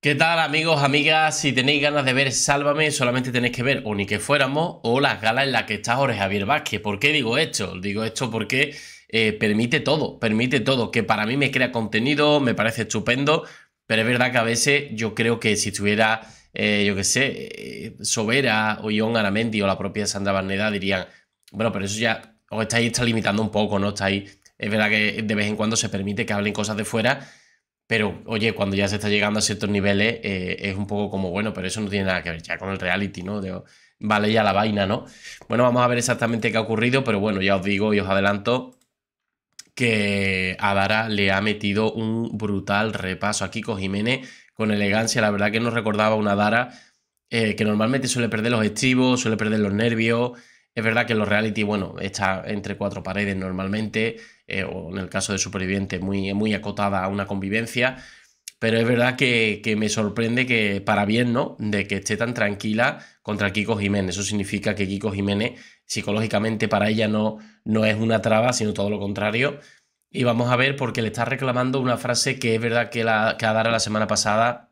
¿Qué tal amigos, amigas? Si tenéis ganas de ver Sálvame, solamente tenéis que ver o ni que fuéramos o las galas en las que está Jorge Javier Vázquez. ¿Por qué digo esto? Digo esto porque eh, permite todo, permite todo, que para mí me crea contenido, me parece estupendo, pero es verdad que a veces yo creo que si estuviera, eh, yo qué sé, eh, Sobera o Ion Aramendi o la propia Sandra Barneda dirían, bueno, pero eso ya os estáis está limitando un poco, ¿no? Estáis, es verdad que de vez en cuando se permite que hablen cosas de fuera pero, oye, cuando ya se está llegando a ciertos niveles, eh, es un poco como, bueno, pero eso no tiene nada que ver ya con el reality, ¿no? vale ya la vaina, ¿no? Bueno, vamos a ver exactamente qué ha ocurrido, pero bueno, ya os digo y os adelanto que Adara le ha metido un brutal repaso aquí con Jiménez con elegancia. La verdad que no recordaba una Dara eh, que normalmente suele perder los estribos, suele perder los nervios. Es verdad que en los reality, bueno, está entre cuatro paredes normalmente. Eh, o en el caso de Superviviente, muy, muy acotada a una convivencia. Pero es verdad que, que, me sorprende que, para bien, ¿no? De que esté tan tranquila contra Kiko Jiménez. Eso significa que Kiko Jiménez, psicológicamente, para ella no, no es una traba, sino todo lo contrario. Y vamos a ver, porque le está reclamando una frase que es verdad que, la, que la semana pasada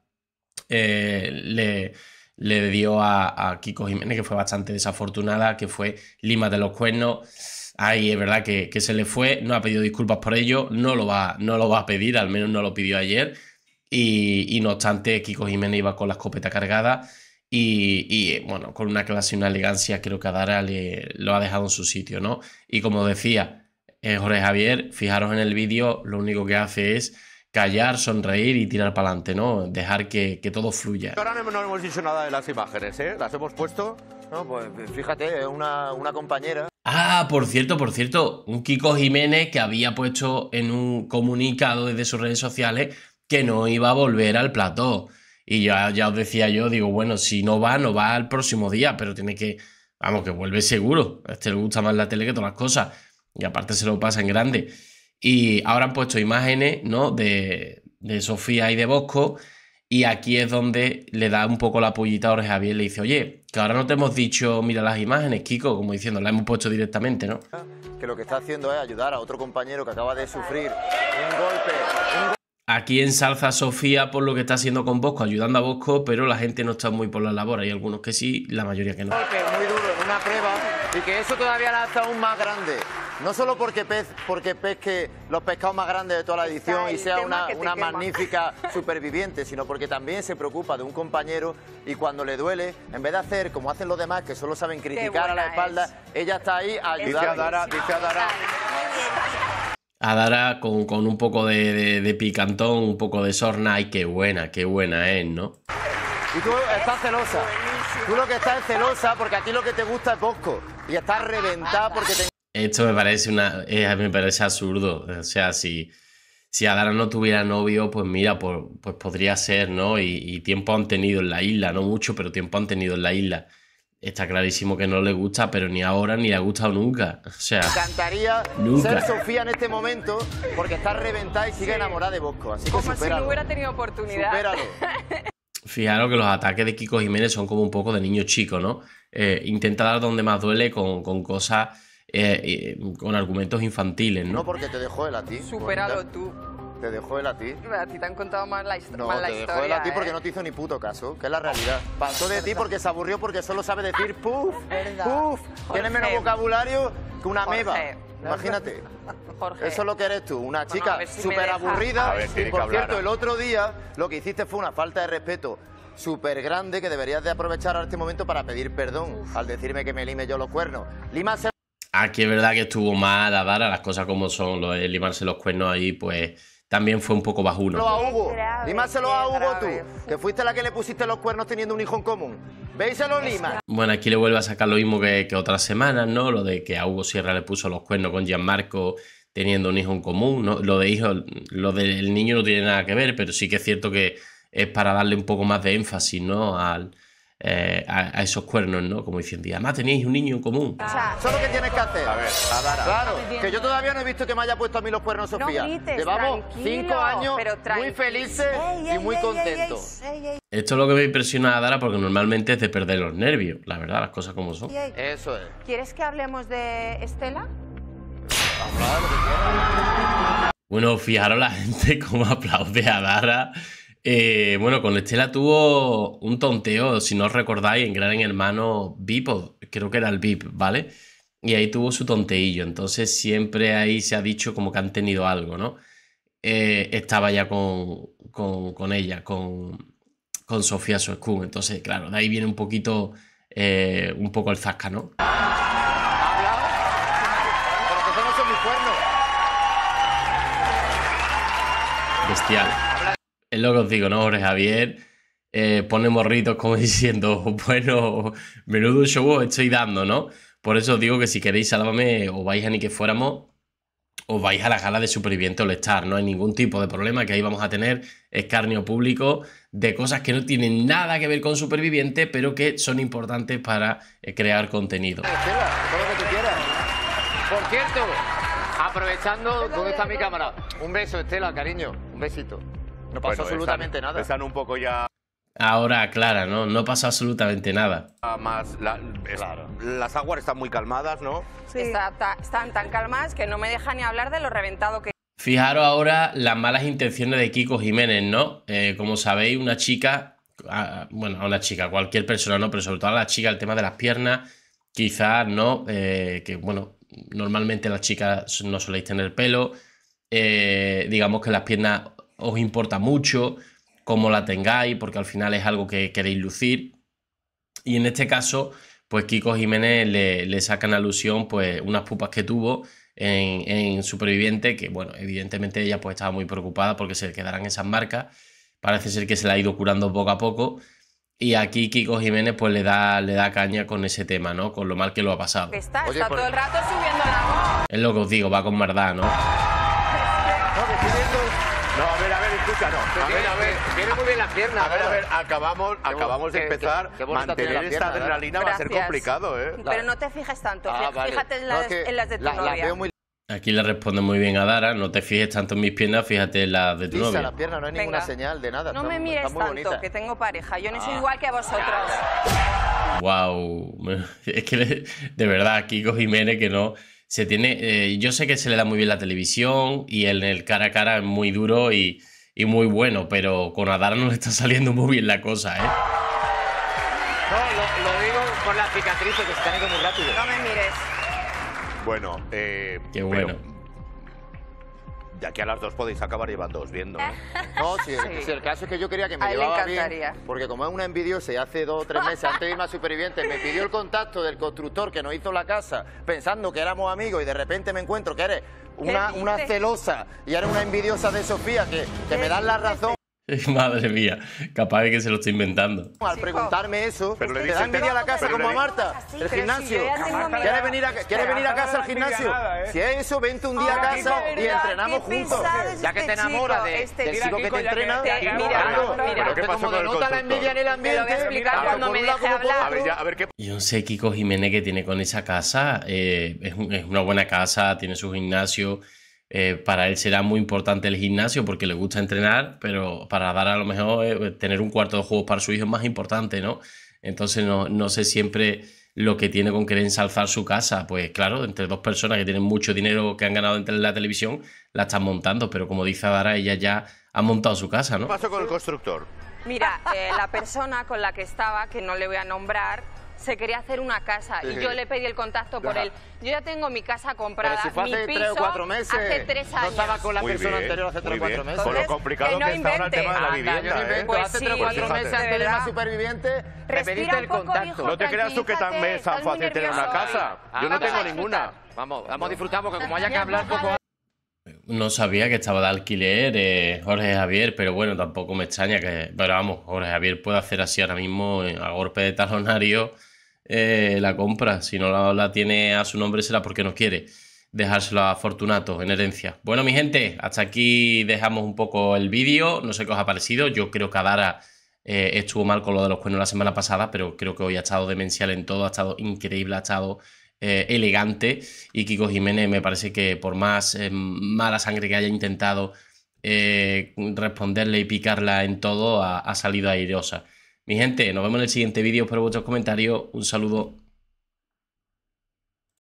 eh, le, le dio a, a Kiko Jiménez, que fue bastante desafortunada, que fue Lima de los Cuernos. Ahí es verdad que, que, se le fue, no ha pedido disculpas por ello, no lo va, no lo va a pedir, al menos no lo pidió ayer. Y, no obstante, Kiko Jiménez iba con la escopeta cargada y, eh, bueno, con una clase y una elegancia creo que a Dara le, lo ha dejado en su sitio, ¿no? Y como decía eh, Jorge Javier, fijaros en el vídeo, lo único que hace es callar, sonreír y tirar para adelante, ¿no? Dejar que, todo fluya. Ahora no hemos dicho nada de las imágenes, ¿eh? Las hemos puesto. No, pues fíjate, una compañera. Ah, por cierto, por cierto, un Kiko Jiménez que había puesto en un comunicado desde sus redes sociales que no iba a volver al plató. Y ya, ya os decía yo, digo, bueno, si no va, no va al próximo día, pero tiene que, vamos, que vuelve seguro. A este le gusta más la tele que todas las cosas. Y aparte se lo pasa en grande. Y ahora han puesto imágenes, ¿no? De, de Sofía y de Bosco y aquí es donde le da un poco la pollita a Jorge Javier. Le dice, oye, que ahora no te hemos dicho, mira las imágenes, Kiko, como diciendo, la hemos puesto directamente, ¿no? Que lo que está haciendo es ayudar a otro compañero que acaba de sufrir un golpe. Aquí ensalza Sofía por lo que está haciendo con Bosco, ayudando a Bosco, pero la gente no está muy por la labor. Hay algunos que sí, la mayoría que no. golpe muy duro en una prueba y que eso todavía la hace aún más grande. No solo porque, pez, porque pesque los pescados más grandes de toda la edición y sea una, una magnífica superviviente, sino porque también se preocupa de un compañero y cuando le duele, en vez de hacer como hacen los demás, que solo saben criticar a la espalda, ella está ahí a ayudar. Dice a Dara, dice a Dara. A Dara con, un poco de, picantón, un poco de sorna, y qué buena, qué buena es, ¿no? Y tú estás celosa. Tú lo que estás es celosa porque a ti lo que te gusta es Bosco. Y estás reventada porque te esto me parece una. Eh, me parece absurdo. O sea, si, si Adara no tuviera novio, pues mira, pues podría ser, ¿no? Y, tiempo han tenido en la isla, no mucho, pero tiempo han tenido en la isla. Está clarísimo que no le gusta, pero ni ahora ni le ha gustado nunca. O sea. Me encantaría ser Sofía en este momento, porque está reventada y sigue enamorada de Bosco. Así como si no hubiera tenido oportunidad. Supéralo. Fijaros que los ataques de Kiko Jiménez son como un poco de niño chico, ¿no? Eh, intenta dar donde más duele con, con cosas eh, con argumentos infantiles, ¿no? No, porque te dejó él a ti. superado tú. Te dejó él a ti. A ti te han contado mal la, historia. No, te dejó él a ti porque ¿eh? no te hizo ni puto caso, que es la realidad. Pasó de ti porque se aburrió porque solo sabe decir ¡puf, puf! Tiene menos vocabulario que una meba. Imagínate. Eso es lo que eres tú, una chica súper aburrida. y por cierto, el otro día lo que hiciste fue una falta de respeto súper grande que deberías de aprovechar ahora este momento para pedir perdón al decirme que me lime yo los cuernos. Lima se... Aquí es verdad que estuvo mal a dar a las cosas como son, lo, limarse los cuernos ahí, pues también fue un poco bajuno. A a Hugo tú, que fuiste la que le pusiste los cuernos teniendo un hijo en común. ¿Veis Lima? Bueno, aquí le vuelve a sacar lo mismo que, otras semanas, ¿no? Lo de que a Hugo Sierra le puso los cuernos con Gianmarco teniendo un hijo en común. ¿no? Lo de hijo, lo del niño no tiene nada que ver, pero sí que es cierto que es para darle un poco más de énfasis, ¿no? Al, eh, a, esos cuernos, ¿no? Como diciendo, y además tenéis un niño en común. O que tienes que hacer? A ver, a Dara. Claro, que yo todavía no he visto que me haya puesto a mí los cuernos, Sofía. No Llevamos cinco años muy felices y muy contentos. Esto es lo que me impresiona a Dara porque normalmente es de perder los nervios, la verdad, las cosas como son. Eso es. ¿Quieres que hablemos de Estela? Bueno, fijaros la gente cómo aplaude a Dara eh, bueno, con Estela tuvo un tonteo, si no os recordáis, en Gran Hermano VIP, creo que era el VIP, ¿vale? Y ahí tuvo su tonteillo, entonces siempre ahí se ha dicho como que han tenido algo, ¿no? Eh, estaba ya con, con, ella, con, con Sofía Suescún, entonces claro, de ahí viene un poquito, eh, un poco el zasca, ¿no? Bestial es lo que os digo, ¿no? Jorge Javier eh, pone morritos como diciendo, bueno, menudo show estoy dando, ¿no? Por eso os digo que si queréis Sálvame o vais a ni que fuéramos, os vais a la gala de superviviente All estar No hay ningún tipo de problema que ahí vamos a tener escarnio público de cosas que no tienen nada que ver con superviviente, pero que son importantes para eh, crear contenido. Todo lo que tú quieras. Por cierto, aprovechando, ¿dónde está mi cámara? Un beso, Estela, cariño. Un besito. No pasa absolutamente nada. Están un poco ya... Ahora Clara, ¿no? No pasa absolutamente nada. Más Las aguas están muy calmadas, ¿no? Sí. están tan calmadas que no me deja ni hablar de lo reventado que... Fijaros ahora las malas intenciones de Kiko Jiménez, ¿no? Eh, como sabéis, una chica, ah, bueno, a una chica, cualquier persona, ¿no? Pero sobre todo a la chica, el tema de las piernas, quizás, ¿no? Eh, que, bueno, normalmente las chicas no soléis tener pelo, eh, digamos que las piernas os importa mucho, cómo la tengáis, porque al final es algo que queréis lucir. Y en este caso, pues Kiko Jiménez le, le sacan alusión pues unas pupas que tuvo en, Superviviente, que bueno, evidentemente ella pues estaba muy preocupada porque se le quedarán esas marcas. Parece ser que se la ha ido curando poco a poco. Y aquí Kiko Jiménez pues le da, le da caña con ese tema, ¿no? Con lo mal que lo ha pasado. Está, todo el rato subiendo la voz. Es lo que os digo, va con maldad, ¿no? A ver, a ver. Viene muy bien la pierna. A ver, a ver, acabamos, acabamos de empezar. Mantener esta ¿eh? adrenalina va a ser complicado, ¿eh? Pero no te fijes tanto. Ah, fíjate en las, de tu novia. Aquí le responde muy bien a Dara, no te fijes tanto en mis piernas, fíjate en las de tu novia. la pierna, no hay ninguna señal de nada. No me mires tanto, que tengo pareja, yo no soy ah. igual que a vosotros. Wow, es que de verdad, Kiko Jiménez que no se tiene, eh, yo sé que se le da muy bien la televisión y en el cara a cara es muy duro y y muy bueno, pero con Adara no le está saliendo muy bien la cosa, ¿eh? No, lo, digo por la cicatriz, que se están muy rápido. No me mires. Bueno, eh. Qué bueno. Pero... De aquí a las dos podéis acabar llevándoos viendo. ¿eh? No, si, el caso es que yo quería que me llevara bien. Porque como es una envidiosa y hace dos o tres meses antes de irme a Supervivientes me pidió el contacto del constructor que nos hizo la casa pensando que éramos amigos y de repente me encuentro que eres una, celosa y ahora una envidiosa de Sofía que, que me dan la razón Madre mía, capaz de que se lo estoy inventando. Al preguntarme eso, pero te da envidia a la casa como a Marta, el gimnasio. ¿Quieres venir a, venir a casa al gimnasio? ¿eh? Si es eso, vente un día a casa y entrenamos juntos. Ya que te enamoras de, del chico que te entrena. Mira, pero como denota la envidia en el ambiente, cuando me deje hablar. Yo no sé, Kiko Jiménez, que tiene con esa casa. Eh, es, una buena casa, tiene su gimnasio eh, para él será muy importante el gimnasio porque le gusta entrenar, pero para dar a lo mejor eh, tener un cuarto de juegos para su hijo es más importante, ¿no? Entonces no, sé siempre lo que tiene con querer ensalzar su casa. Pues claro, entre dos personas que tienen mucho dinero que han ganado entre la televisión, la están montando, pero como dice Dara, ella ya ha montado su casa, ¿no? ¿Qué pasó con el constructor? Mira, eh, la persona con la que estaba, que no le voy a nombrar, se quería hacer una casa y yo le pedí el contacto por él. Yo ya tengo mi casa comprada, si mi hace piso, tres o cuatro meses, hace tres años. No estaba con la persona anterior hace tres o cuatro meses. Por lo complicado que, no está ahora el tema de la vivienda. ¿eh? Yo no pues hace tres o cuatro meses antes de superviviente me el contacto. no te creas tú que tan, tan fácil tener una casa. Yo no tengo ninguna. Vamos, vamos disfrutamos, que como haya que hablar poco no sabía que estaba de alquiler eh, Jorge Javier, pero bueno, tampoco me extraña que. Pero vamos, Jorge Javier puede hacer así ahora mismo, eh, a golpe de talonario, eh, la compra. Si no la, tiene a su nombre, será porque no quiere dejárselo a Fortunato en herencia. Bueno, mi gente, hasta aquí dejamos un poco el vídeo. No sé qué os ha parecido. Yo creo que Adara estuvo mal con lo de los cuernos la semana pasada, pero creo que hoy ha estado demencial en todo, ha estado increíble, ha estado eh, elegante y Kiko Jiménez me parece que por más eh, mala sangre que haya intentado eh, responderle y picarla en todo, ha, salido airosa. Mi gente, nos vemos en el siguiente vídeo, espero vuestros comentarios, un saludo.